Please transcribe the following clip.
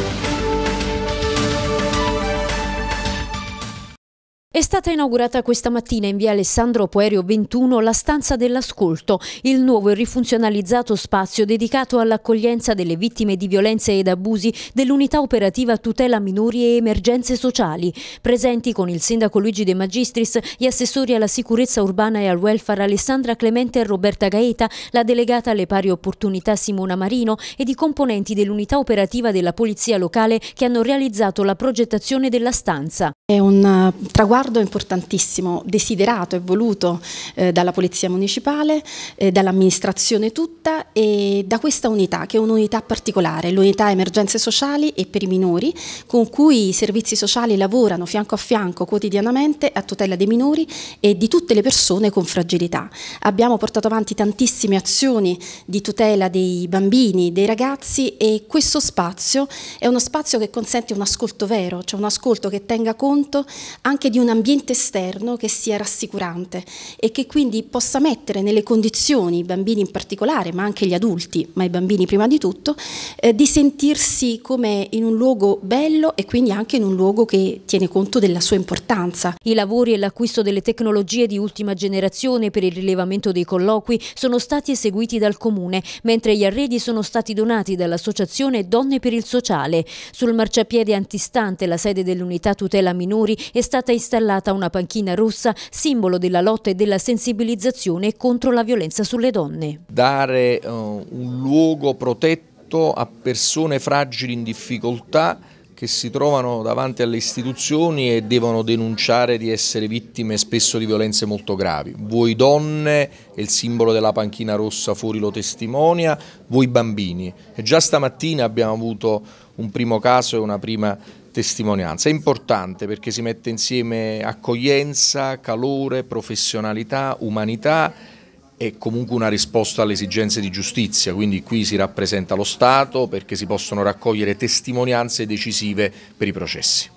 Thank you. È stata inaugurata questa mattina in via Alessandro Poerio 21 la stanza dell'ascolto, il nuovo e rifunzionalizzato spazio dedicato all'accoglienza delle vittime di violenze ed abusi dell'unità operativa tutela minori e emergenze sociali. Presenti con il sindaco Luigi De Magistris, gli assessori alla sicurezza urbana e al welfare Alessandra Clemente e Roberta Gaeta, la delegata alle pari opportunità Simona Marino ed i componenti dell'unità operativa della polizia locale che hanno realizzato la progettazione della stanza. È un eh, traguardo traguardo importantissimo, desiderato e voluto eh, dalla Polizia Municipale, eh, dall'amministrazione tutta e da questa unità, che è un'unità particolare, l'unità emergenze sociali e per i minori, con cui i servizi sociali lavorano fianco a fianco quotidianamente a tutela dei minori e di tutte le persone con fragilità. Abbiamo portato avanti tantissime azioni di tutela dei bambini, dei ragazzi e questo spazio è uno spazio che consente un ascolto vero, cioè un ascolto che tenga conto anche di un un ambiente esterno che sia rassicurante e che quindi possa mettere nelle condizioni i bambini in particolare, ma anche gli adulti, ma i bambini prima di tutto, eh, di sentirsi come in un luogo bello e quindi anche in un luogo che tiene conto della sua importanza. I lavori e l'acquisto delle tecnologie di ultima generazione per il rilevamento dei colloqui sono stati eseguiti dal Comune, mentre gli arredi sono stati donati dall'Associazione Donne per il Sociale. Sul marciapiede antistante la sede dell'unità tutela minori è stata installata installata una panchina rossa, simbolo della lotta e della sensibilizzazione contro la violenza sulle donne. Dare uh, un luogo protetto a persone fragili in difficoltà che si trovano davanti alle istituzioni e devono denunciare di essere vittime spesso di violenze molto gravi. Voi donne, è il simbolo della panchina rossa fuori lo testimonia, voi bambini. E già stamattina abbiamo avuto un primo caso e una prima testimonianza. È importante perché si mette insieme accoglienza, calore, professionalità, umanità e comunque una risposta alle esigenze di giustizia, quindi qui si rappresenta lo Stato perché si possono raccogliere testimonianze decisive per i processi.